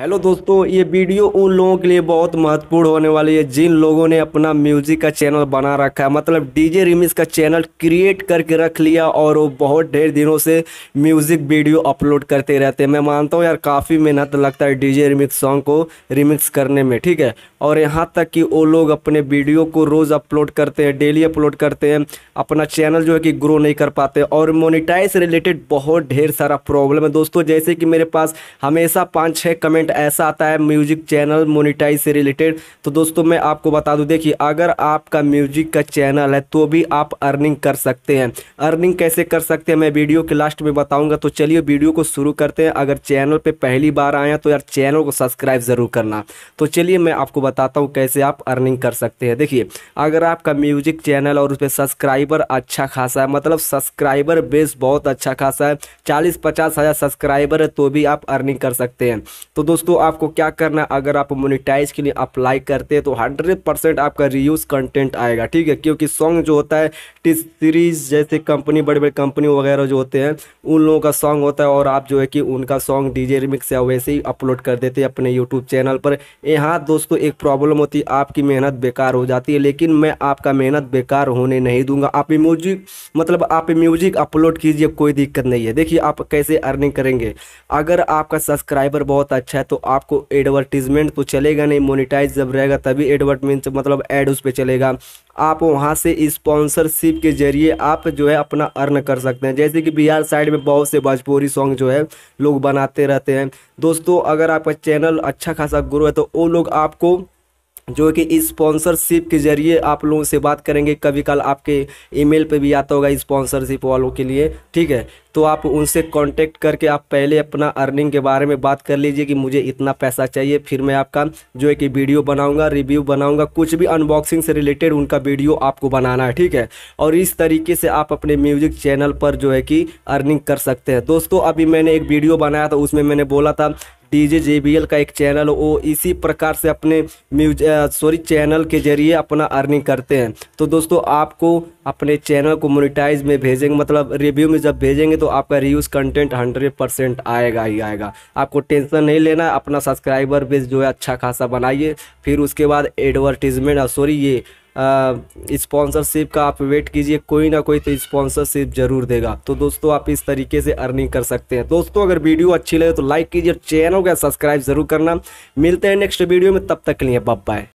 hello दोस्तों ये video उन लोगों के लिए बहुत महत्वपूर्ण होने वाली है जिन लोगों ने अपना म्यूजिक का चैनल बना रखा है मतलब डीजे रिमिक्स का चैनल क्रिएट करके रख लिया और वो बहुत ढेर दिनों से म्यूजिक वीडियो अपलोड करते रहते हैं मैं मानता हूँ यार काफ़ी मेहनत लगता है डीजे रिमिक्स सॉन्ग को रिमिक्स करने में ठीक है और यहाँ तक कि वो लोग अपने वीडियो को रोज़ अपलोड करते हैं डेली अपलोड करते हैं अपना चैनल जो है कि ग्रो नहीं कर पाते और मोनिटाइज से रिलेटेड बहुत ढेर सारा प्रॉब्लम है दोस्तों जैसे कि मेरे पास हमेशा पाँच छः कमेंट कंटेंट ऐसा आता है म्यूजिक चैनल मोनिटाइज से रिलेटेड तो दोस्तों मैं आपको बता दूं देखिए अगर आपका म्यूजिक का चैनल है तो भी आप अर्निंग कर सकते हैं अर्निंग कैसे कर सकते हैं मैं वीडियो के लास्ट में बताऊंगा तो चलिए वीडियो को शुरू करते हैं अगर चैनल पर पहली बार आए तो यार चैनल को सब्सक्राइब ज़रूर करना तो चलिए मैं आपको बताता हूँ कैसे आप अर्निंग कर सकते हैं देखिए अगर आपका म्यूजिक चैनल और उस पर सब्सक्राइबर अच्छा खासा है मतलब सब्सक्राइबर बेस बहुत अच्छा खासा है चालीस पचास हज़ार सब्सक्राइबर है तो भी आप अर्निंग कर सकते हैं तो दोस्तों दोस्तों आपको क्या करना है अगर आप मोनिटाइज के लिए अप्लाई करते हैं तो हंड्रेड परसेंट आपका रियूज कंटेंट आएगा ठीक है क्योंकि सॉन्ग जो होता है टी सीरीज जैसे कंपनी बड़े बड़े कंपनी वगैरह जो होते हैं उन लोगों का सॉन्ग होता है और आप जो है कि उनका सॉन्ग डीजे रिमिक्स या वैसे ही अपलोड कर देते हैं अपने यूट्यूब चैनल पर यहाँ दोस्तों एक प्रॉब्लम होती है आपकी मेहनत बेकार हो जाती है लेकिन मैं आपका मेहनत बेकार होने नहीं दूंगा आप म्यूजिक मतलब आप म्यूजिक अपलोड कीजिए कोई दिक्कत नहीं है देखिए आप कैसे अर्निंग करेंगे अगर आपका सब्सक्राइबर बहुत अच्छा है तो आपको एडवर्टीजमेंट तो चलेगा नहीं मोनिटाइज जब रहेगा तभी एडवर्टमेंट मतलब एड उस पर चलेगा आप वहाँ से स्पॉन्सरशिप के जरिए आप जो है अपना अर्न कर सकते हैं जैसे कि बिहार साइड में बहुत से भोजपुरी सॉन्ग जो है लोग बनाते रहते हैं दोस्तों अगर आपका चैनल अच्छा खासा ग्रो है तो वो लोग आपको जो कि स्पॉन्सरशिप के जरिए आप लोगों से बात करेंगे कभी कल आपके ईमेल पे भी आता होगा स्पॉन्सरशिप वालों के लिए ठीक है तो आप उनसे कांटेक्ट करके आप पहले अपना अर्निंग के बारे में बात कर लीजिए कि मुझे इतना पैसा चाहिए फिर मैं आपका जो है कि वीडियो बनाऊंगा रिव्यू बनाऊंगा कुछ भी अनबॉक्सिंग से रिलेटेड उनका वीडियो आपको बनाना है ठीक है और इस तरीके से आप अपने म्यूजिक चैनल पर जो है कि अर्निंग कर सकते हैं दोस्तों अभी मैंने एक वीडियो बनाया था उसमें मैंने बोला था डीजे एल का एक चैनल वो इसी प्रकार से अपने म्यूज सॉरी चैनल के जरिए अपना अर्निंग करते हैं तो दोस्तों आपको अपने चैनल को मोनिटाइज में भेजेंगे मतलब रिव्यू में जब भेजेंगे तो आपका रिव्यूज कंटेंट हंड्रेड परसेंट आएगा ही आएगा आपको टेंशन नहीं लेना अपना सब्सक्राइबर बेस जो है अच्छा खासा बनाइए फिर उसके बाद एडवर्टीजमेंट सॉरी ये स्पॉन्सरशिप का आप वेट कीजिए कोई ना कोई तो स्पॉन्सरशिप जरूर देगा तो दोस्तों आप इस तरीके से अर्निंग कर सकते हैं दोस्तों अगर वीडियो अच्छी लगे तो लाइक कीजिए चैनल का सब्सक्राइब जरूर करना मिलते हैं नेक्स्ट वीडियो में तब तक के लिए बाय